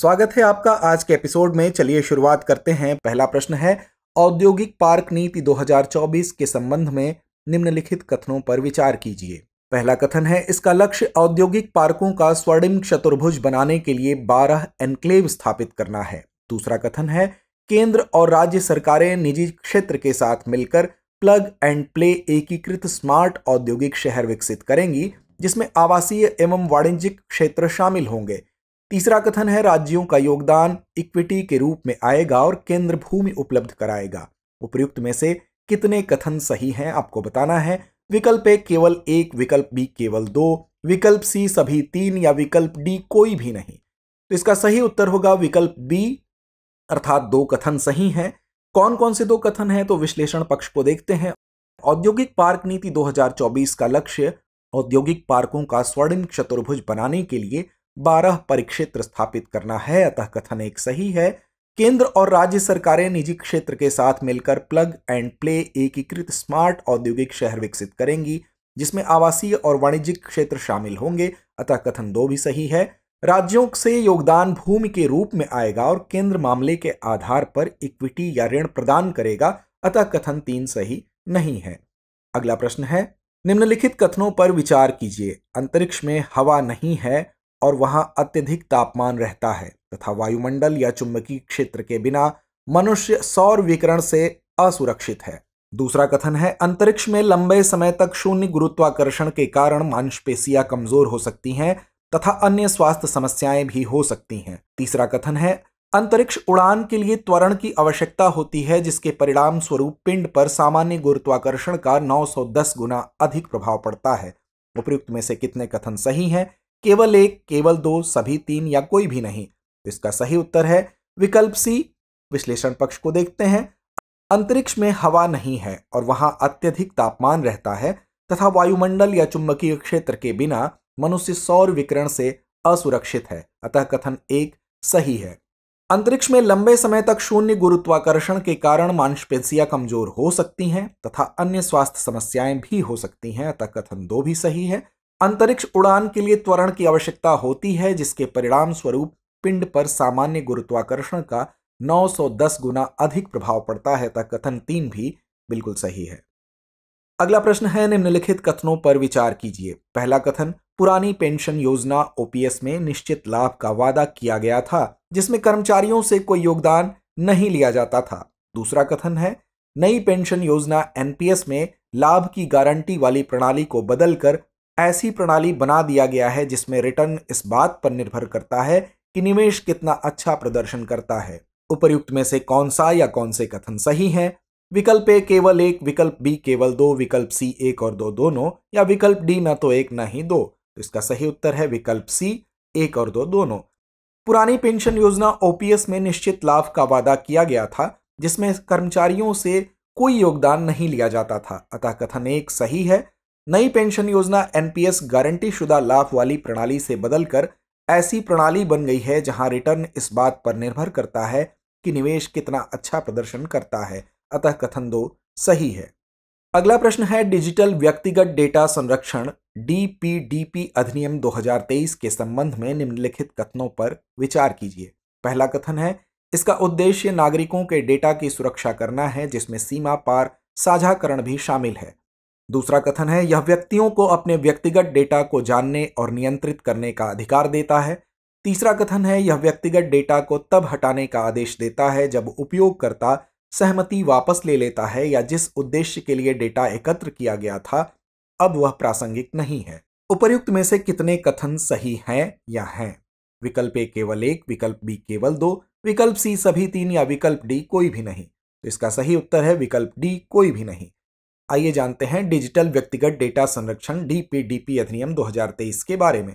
स्वागत है आपका आज के एपिसोड में चलिए शुरुआत करते हैं पहला प्रश्न है औद्योगिक पार्क नीति 2024 के संबंध में निम्नलिखित कथनों पर विचार कीजिए पहला कथन है इसका लक्ष्य औद्योगिक पार्कों का स्वर्णिम चतुर्भुज बनाने के लिए 12 एनक्लेव स्थापित करना है दूसरा कथन है केंद्र और राज्य सरकारें निजी क्षेत्र के साथ मिलकर प्लग एंड प्ले एकीकृत स्मार्ट औद्योगिक शहर विकसित करेंगी जिसमें आवासीय एवं वाणिज्यिक क्षेत्र शामिल होंगे तीसरा कथन है राज्यों का योगदान इक्विटी के रूप में आएगा और केंद्र भूमि उपलब्ध कराएगा उपयुक्त में से कितने कथन सही हैं आपको बताना है विकल्प ए केवल एक विकल्प बी केवल दो विकल्प सी सभी तीन या विकल्प डी कोई भी नहीं तो इसका सही उत्तर होगा विकल्प बी अर्थात दो कथन सही हैं कौन कौन से दो कथन हैं तो विश्लेषण पक्ष को देखते हैं औद्योगिक पार्क नीति 2024 का लक्ष्य औद्योगिक पार्कों का स्वर्णिम चतुर्भुज बनाने के लिए बारह परिक्षेत्र स्थापित करना है अतः कथन एक सही है केंद्र और राज्य सरकारें निजी क्षेत्र के साथ मिलकर प्लग एंड प्ले एकीकृत स्मार्ट औद्योगिक शहर विकसित करेंगी जिसमें आवासीय और वाणिज्यिक क्षेत्र शामिल होंगे अतः कथन दो भी सही है राज्यों से योगदान भूमि के रूप में आएगा और केंद्र मामले के आधार पर इक्विटी या ऋण प्रदान करेगा अतः कथन तीन सही नहीं है अगला प्रश्न है निम्नलिखित कथनों पर विचार कीजिए अंतरिक्ष में हवा नहीं है और वहां अत्यधिक तापमान रहता है तथा वायुमंडल या चुंबकीय क्षेत्र के बिना मनुष्य सौर विकरण से असुरक्षित है दूसरा कथन है अंतरिक्ष में लंबे समय तक शून्य गुरुत्वाकर्षण के कारण मांसपेशियां कमजोर हो सकती हैं तथा अन्य स्वास्थ्य समस्याएं भी हो सकती हैं तीसरा कथन है अंतरिक्ष उड़ान के लिए त्वरण की आवश्यकता होती है जिसके परिणाम स्वरूप पिंड पर सामान्य गुरुत्वाकर्षण का 910 गुना अधिक प्रभाव पड़ता है उपयुक्त में से कितने कथन सही हैं केवल एक केवल दो सभी तीन या कोई भी नहीं तो इसका सही उत्तर है विकल्प सी विश्लेषण पक्ष को देखते हैं अंतरिक्ष में हवा नहीं है और वहां अत्यधिक तापमान रहता है तथा वायुमंडल या चुंबकीय क्षेत्र के बिना मनुष्य सौर विकिरण से असुरक्षित है अतः कथन एक सही है अंतरिक्ष में लंबे समय तक शून्य गुरुत्वाकर्षण के कारण मांसपेशियां कमजोर हो सकती हैं तथा अन्य स्वास्थ्य समस्याएं भी हो सकती हैं अतः कथन दो भी सही है अंतरिक्ष उड़ान के लिए त्वरण की आवश्यकता होती है जिसके परिणाम स्वरूप पिंड पर सामान्य गुरुत्वाकर्षण का 910 गुना अधिक प्रभाव पड़ता है तथा कथन तीन भी बिल्कुल सही है अगला प्रश्न है निम्नलिखित कथनों पर विचार कीजिए पहला कथन पुरानी पेंशन योजना ओपीएस में निश्चित लाभ का वादा किया गया था जिसमें कर्मचारियों से कोई योगदान नहीं लिया जाता था दूसरा कथन है नई पेंशन योजना एनपीएस में लाभ की गारंटी वाली प्रणाली को बदलकर ऐसी प्रणाली बना दिया गया है जिसमें रिटर्न इस बात पर निर्भर करता है कि निवेश कितना अच्छा प्रदर्शन करता है उपर्युक्त में से कौन सा या कौन से कथन सही है विकल्प ए केवल एक विकल्प बी केवल दो विकल्प सी एक और दो दोनों या विकल्प डी न तो एक न ही दो तो इसका सही उत्तर है विकल्प सी एक और दो दोनों पुरानी पेंशन योजना ओपीएस में निश्चित लाभ का वादा किया गया था जिसमें कर्मचारियों से कोई योगदान नहीं लिया जाता था अतः कथन एक सही है नई पेंशन योजना एनपीएस गारंटी शुदा लाभ वाली प्रणाली से बदलकर ऐसी प्रणाली बन गई है जहां रिटर्न इस बात पर निर्भर करता है कि निवेश कितना अच्छा प्रदर्शन करता है अतः कथन दो सही है अगला प्रश्न है डिजिटल व्यक्तिगत डेटा संरक्षण डीपीडीपी अधिनियम 2023 के संबंध में निम्नलिखित कथनों पर विचार कीजिए पहला कथन है इसका उद्देश्य नागरिकों के डेटा की सुरक्षा करना है जिसमें सीमा पार साझाकरण भी शामिल है दूसरा कथन है यह व्यक्तियों को अपने व्यक्तिगत डेटा को जानने और नियंत्रित करने का अधिकार देता है तीसरा कथन है यह व्यक्तिगत डेटा को तब हटाने का आदेश देता है जब उपयोगकर्ता सहमति वापस ले लेता है या जिस उद्देश्य के लिए डेटा एकत्र किया गया था अब वह प्रासंगिक नहीं है उपर्युक्त में से कितने कथन सही हैं या हैं विकल्प ए केवल एक विकल्प बी केवल दो विकल्प सी सभी तीन या विकल्प डी कोई भी नहीं तो इसका सही उत्तर है विकल्प डी कोई भी नहीं आइए जानते हैं डिजिटल व्यक्तिगत डेटा संरक्षण डीपीडीपी अधिनियम 2023 के बारे में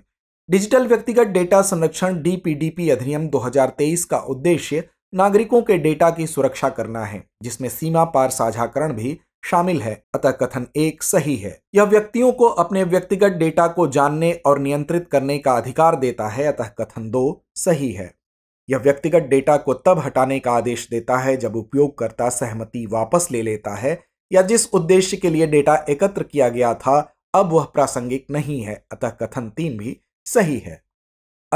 डिजिटल व्यक्तिगत डेटा संरक्षण डीपीडीपी अधिनियम 2023 का उद्देश्य नागरिकों के डेटा की सुरक्षा करना है जिसमें सीमा पार साझाकरण भी शामिल है अतः कथन एक सही है यह व्यक्तियों को अपने व्यक्तिगत डेटा को जानने और नियंत्रित करने का अधिकार देता है अतः कथन दो सही है यह व्यक्तिगत डेटा को तब हटाने का आदेश देता है जब उपयोगकर्ता सहमति वापस ले लेता है या जिस उद्देश्य के लिए डेटा एकत्र किया गया था अब वह प्रासंगिक नहीं है अतः कथन तीन भी सही है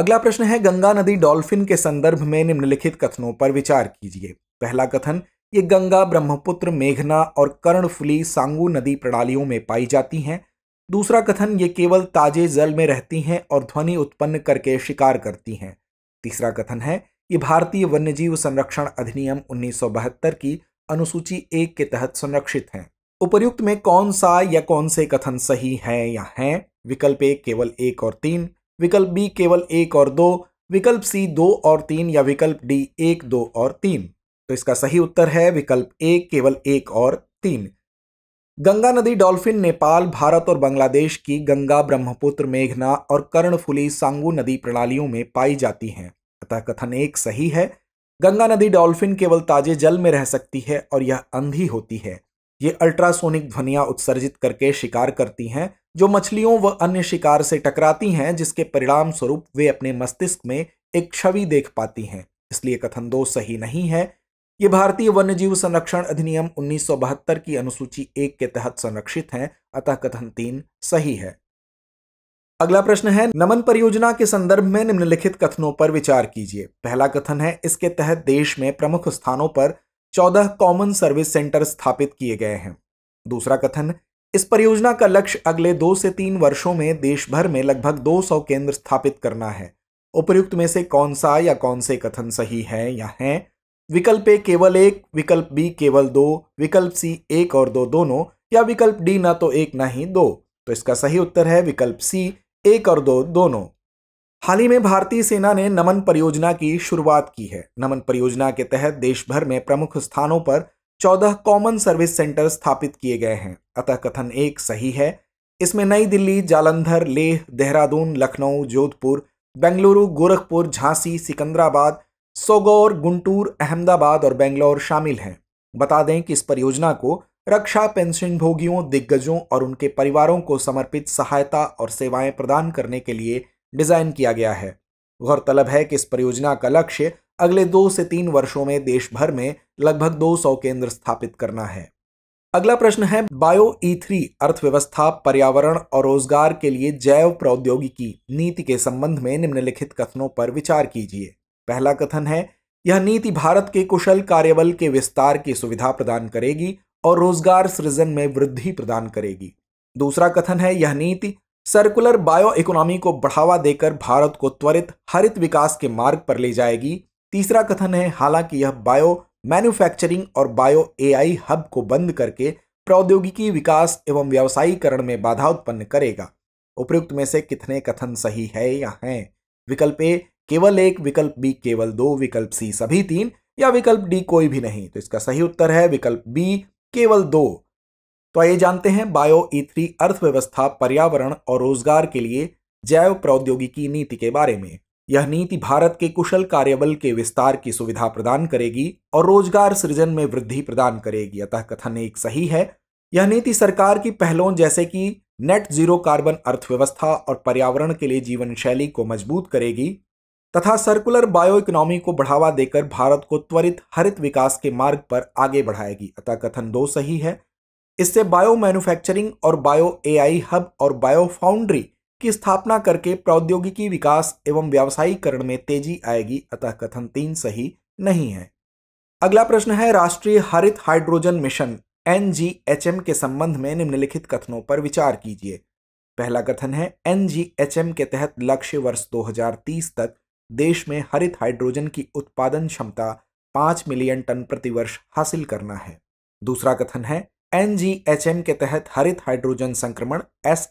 अगला प्रश्न है गंगा नदी डॉल्फिन के संदर्भ में निम्नलिखित कथनों पर विचार कीजिए पहला कथन ये गंगा ब्रह्मपुत्र मेघना और कर्णफुली सांगू नदी प्रणालियों में पाई जाती हैं दूसरा कथन ये केवल ताजे जल में रहती हैं और ध्वनि उत्पन्न करके शिकार करती हैं तीसरा कथन है ये भारतीय वन्यजीव संरक्षण अधिनियम उन्नीस की अनुसूची एक के तहत संरक्षित हैं उपर्युक्त में कौन सा या कौन से कथन सही है या है विकल्प ए केवल एक और तीन विकल्प बी केवल एक और दो विकल्प सी दो और तीन या विकल्प डी एक दो और तीन तो इसका सही उत्तर है विकल्प ए केवल एक और तीन गंगा नदी डॉल्फिन नेपाल भारत और बांग्लादेश की गंगा ब्रह्मपुत्र मेघना और कर्णफुली सांगू नदी प्रणालियों में पाई जाती हैं अतः कथन एक सही है गंगा नदी डॉल्फिन केवल ताजे जल में रह सकती है और यह अंधी होती है ये अल्ट्रासोनिक ध्वनियां उत्सर्जित करके शिकार करती हैं जो मछलियों व अन्य शिकार से टकराती हैं जिसके परिणाम स्वरूप वे अपने मस्तिष्क में एक छवि देख पाती हैं इसलिए कथन दो सही नहीं है ये भारतीय वन्यजीव संरक्षण अधिनियम उन्नीस की अनुसूची एक के तहत संरक्षित हैं अतः कथन तीन सही है अगला प्रश्न है नमन परियोजना के संदर्भ में निम्नलिखित कथनों पर विचार कीजिए पहला कथन है इसके तहत देश में प्रमुख स्थानों पर 14 कॉमन सर्विस सेंटर स्थापित किए गए हैं दूसरा कथन इस परियोजना का लक्ष्य अगले दो से तीन वर्षों में देश भर में लगभग 200 केंद्र स्थापित करना है उपयुक्त में से कौन सा या कौन से कथन सही है या है विकल्प ए केवल एक विकल्प बी केवल दो विकल्प सी एक और दो दोनों या विकल्प डी ना तो एक ना ही दो तो इसका सही उत्तर है विकल्प सी एक और दो दोनों हाल ही में भारतीय सेना ने नमन परियोजना की शुरुआत की है नमन परियोजना के तहत देश भर में प्रमुख स्थानों पर चौदह कॉमन सर्विस सेंटर स्थापित किए गए हैं अतः कथन एक सही है इसमें नई दिल्ली जालंधर लेह देहरादून लखनऊ जोधपुर बेंगलुरु गोरखपुर झांसी सिकंदराबाद सोगौर गुंटूर अहमदाबाद और बेंगलौर शामिल हैं बता दें कि इस परियोजना को रक्षा पेंशनभोगियों दिग्गजों और उनके परिवारों को समर्पित सहायता और सेवाएं प्रदान करने के लिए डिजाइन किया गया है गौरतलब है कि इस परियोजना का लक्ष्य अगले दो से तीन वर्षों में देश भर में लगभग 200 केंद्र स्थापित करना है अगला प्रश्न है बायो ई थ्री अर्थव्यवस्था पर्यावरण और रोजगार के लिए जैव प्रौद्योगिकी नीति के संबंध में निम्नलिखित कथनों पर विचार कीजिए पहला कथन है यह नीति भारत के कुशल कार्यबल के विस्तार की सुविधा प्रदान करेगी और रोजगार सृजन में वृद्धि प्रदान करेगी दूसरा कथन है यह नीति सर्कुलर बायो इकोनॉमी को बढ़ावा देकर भारत को त्वरित हरित विकास के मार्ग पर ले जाएगी तीसरा कथन है हालांकि यह बायो मैन्युफैक्चरिंग और बायो एआई हब को बंद करके प्रौद्योगिकी विकास एवं व्यवसायीकरण में बाधा उत्पन्न करेगा उपयुक्त में से कितने कथन सही है या हैं विकल्प ए केवल एक विकल्प बी केवल दो विकल्प सी सभी तीन या विकल्प डी कोई भी नहीं तो इसका सही उत्तर है विकल्प बी केवल दो तो आइए जानते हैं बायो ई थ्री अर्थव्यवस्था पर्यावरण और रोजगार के लिए जैव प्रौद्योगिकी नीति के बारे में यह नीति भारत के कुशल कार्यबल के विस्तार की सुविधा प्रदान करेगी और रोजगार सृजन में वृद्धि प्रदान करेगी अतः कथन एक सही है यह नीति सरकार की पहलों जैसे कि नेट जीरो कार्बन अर्थव्यवस्था और पर्यावरण के लिए जीवन शैली को मजबूत करेगी तथा सर्कुलर बायो इकोनॉमी को बढ़ावा देकर भारत को त्वरित हरित विकास के मार्ग पर आगे बढ़ाएगी अतः कथन दो सही है इससे बायो मैन्युफैक्चरिंग और बायो एआई हब और बायो फाउंड्री की स्थापना करके प्रौद्योगिकी विकास एवं व्यावसायीकरण में तेजी आएगी अतः कथन तीन सही नहीं है अगला प्रश्न है राष्ट्रीय हरित हाइड्रोजन मिशन एन के संबंध में निम्नलिखित कथनों पर विचार कीजिए पहला कथन है एन के तहत लक्ष्य वर्ष 2030 तक देश में हरित हाइड्रोजन की उत्पादन क्षमता पांच मिलियन टन प्रतिवर्ष हासिल करना है दूसरा कथन है एन के तहत हरित हाइड्रोजन संक्रमण एस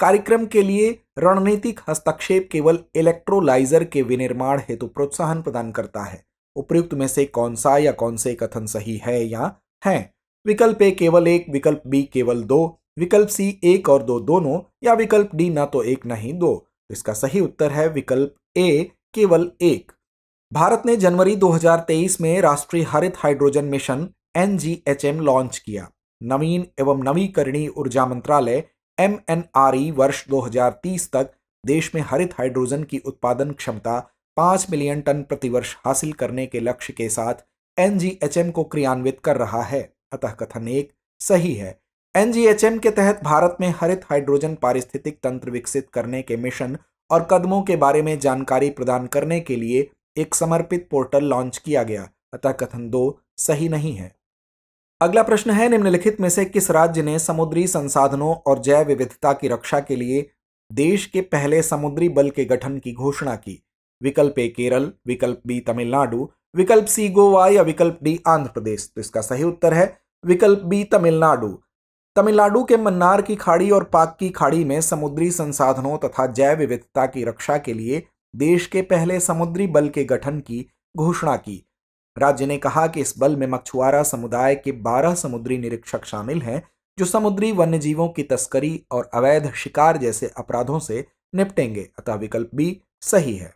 कार्यक्रम के लिए रणनीतिक हस्तक्षेप केवल इलेक्ट्रोलाइजर के विनिर्माण हेतु तो प्रोत्साहन प्रदान करता है उपयुक्त में से कौन सा या कौन से कथन सही है या है विकल्प ए केवल एक विकल्प बी केवल दो विकल्प सी एक और दो दोनों या विकल्प डी ना तो एक नहीं ही दो इसका सही उत्तर है विकल्प ए केवल एक भारत ने जनवरी 2023 में राष्ट्रीय हरित हाइड्रोजन मिशन एन लॉन्च किया नवीन एवं नवीकरणीय ऊर्जा मंत्रालय एम e वर्ष 2030 तक देश में हरित हाइड्रोजन की उत्पादन क्षमता 5 मिलियन टन प्रतिवर्ष हासिल करने के लक्ष्य के साथ एन को क्रियान्वित कर रहा है अतः कथन एक सही है एनजीएचएम के तहत भारत में हरित हाइड्रोजन पारिस्थितिक तंत्र विकसित करने के मिशन और कदमों के बारे में जानकारी प्रदान करने के लिए एक समर्पित पोर्टल लॉन्च किया गया अतः कथन दो सही नहीं है अगला प्रश्न है निम्नलिखित में से किस राज्य ने समुद्री संसाधनों और जैव विविधता की रक्षा के लिए देश के पहले समुद्री बल के गठन की घोषणा की विकल्प ए केरल विकल्प बी तमिलनाडु विकल्प सी गोवा या विकल्प डी आंध्र प्रदेश तो इसका सही उत्तर है विकल्प बी तमिलनाडु तमिलनाडु के मन्नार की खाड़ी और पाक की खाड़ी में समुद्री संसाधनों तथा जैव विविधता की रक्षा के लिए देश के पहले समुद्री बल के गठन की घोषणा की राज्य ने कहा कि इस बल में मछुआरा समुदाय के 12 समुद्री निरीक्षक शामिल हैं जो समुद्री वन्य जीवों की तस्करी और अवैध शिकार जैसे अपराधों से निपटेंगे अतः विकल्प भी सही है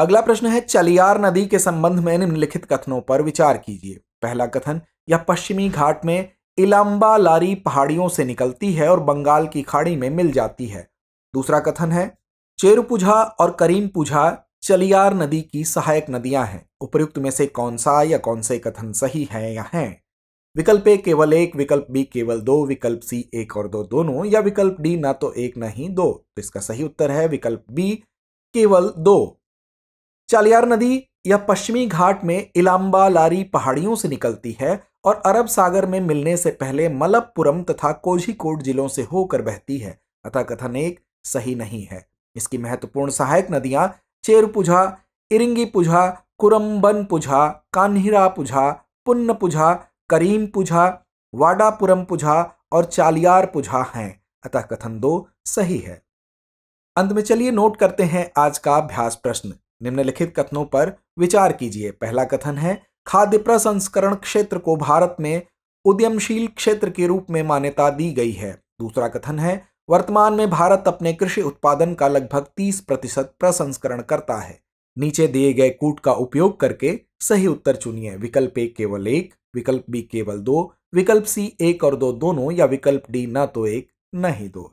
अगला प्रश्न है चलियार नदी के संबंध में निम्नलिखित कथनों पर विचार कीजिए पहला कथन यह पश्चिमी घाट में इलाम्बा लारी पहाड़ियों से निकलती है और बंगाल की खाड़ी में मिल जाती है दूसरा कथन है चेरुपुझा और करीमपुझा चलियार नदी की सहायक नदियां हैं उपयुक्त में से कौन सा या कौन से कथन सही है या है विकल्प ए केवल एक विकल्प बी केवल दो विकल्प सी एक और दो दोनों या विकल्प डी ना तो एक ना ही दो तो इसका सही उत्तर है विकल्प बी केवल दो चालियार नदी या पश्चिमी घाट में इलाम्बा लारी पहाड़ियों से निकलती है और अरब सागर में मिलने से पहले मलप्पुरम तथा कोझिकोड जिलों से होकर बहती है अतः कथन एक सही नहीं है इसकी महत्वपूर्ण सहायक नदियां चेरपुझा इरिंगीपुझा कुरम्बनपुझा कान्हिरापुझा पुन्नपुझा करीमपुझा वाडापुरमपुझा और चालियारपुझा हैं अतः कथन दो सही है अंत में चलिए नोट करते हैं आज का अभ्यास प्रश्न निम्नलिखित कथनों पर विचार कीजिए पहला कथन है खाद्य प्रसंस्करण क्षेत्र को भारत में उद्यमशील क्षेत्र के रूप में मान्यता दी गई है दूसरा कथन है वर्तमान में भारत अपने कृषि उत्पादन का लगभग 30 प्रतिशत प्रसंस्करण करता है नीचे दिए गए कूट का उपयोग करके सही उत्तर चुनिए विकल्प ए केवल एक विकल्प बी केवल दो विकल्प सी एक और दो दोनों या विकल्प डी न तो एक न ही दो